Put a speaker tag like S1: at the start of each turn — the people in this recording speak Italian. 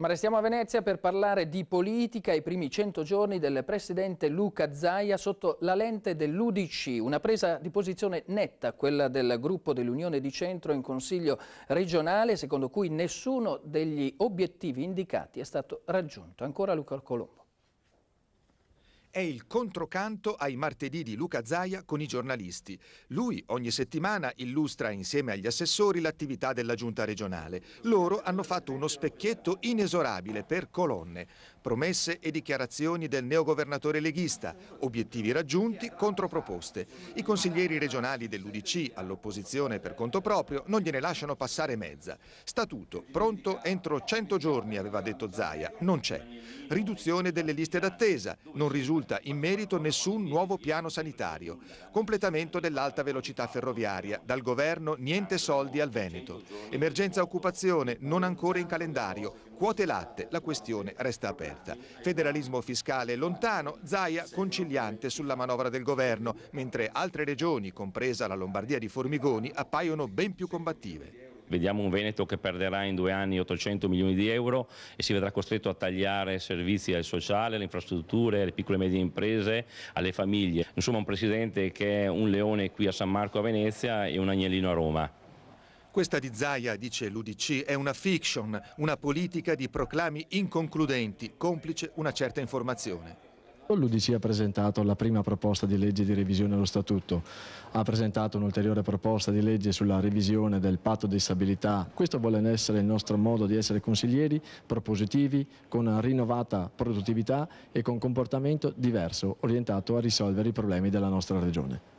S1: Ma restiamo a Venezia per parlare
S2: di politica i primi 100 giorni del presidente Luca Zaia sotto la lente dell'Udc, una presa di posizione netta, quella del gruppo dell'Unione di Centro in Consiglio regionale, secondo cui nessuno degli obiettivi indicati è stato raggiunto. Ancora
S1: Luca Colombo. È il controcanto ai martedì di Luca Zaia con i giornalisti. Lui ogni settimana illustra insieme agli assessori l'attività della giunta regionale. Loro hanno fatto uno specchietto inesorabile per colonne. Promesse e dichiarazioni del neogovernatore leghista, obiettivi raggiunti, controproposte. I consiglieri regionali dell'Udc all'opposizione per conto proprio non gliene lasciano passare mezza. Statuto pronto entro 100 giorni, aveva detto Zaia, non c'è. Riduzione delle liste d'attesa, non risulta risulta in merito nessun nuovo piano sanitario. Completamento dell'alta velocità ferroviaria. Dal governo niente soldi al Veneto. Emergenza occupazione non ancora in calendario. Quote latte, la questione resta aperta. Federalismo fiscale lontano, Zaia conciliante sulla manovra del governo, mentre altre regioni, compresa la Lombardia di Formigoni, appaiono ben più combattive
S3: vediamo un Veneto che perderà in due anni 800 milioni di euro e si vedrà costretto a tagliare servizi al sociale, alle infrastrutture, alle piccole e medie imprese, alle famiglie. Insomma un Presidente che è un leone qui a San Marco a Venezia e un agnellino a Roma. Questa di Zaia,
S1: dice l'Udc, è una fiction, una politica di proclami inconcludenti, complice una certa informazione.
S4: L'Udc ha presentato la prima proposta di legge di revisione dello Statuto, ha presentato un'ulteriore proposta di legge sulla revisione del patto di stabilità. Questo vuole essere il nostro modo di essere consiglieri, propositivi, con una rinnovata produttività e con comportamento diverso, orientato a risolvere i problemi della nostra Regione.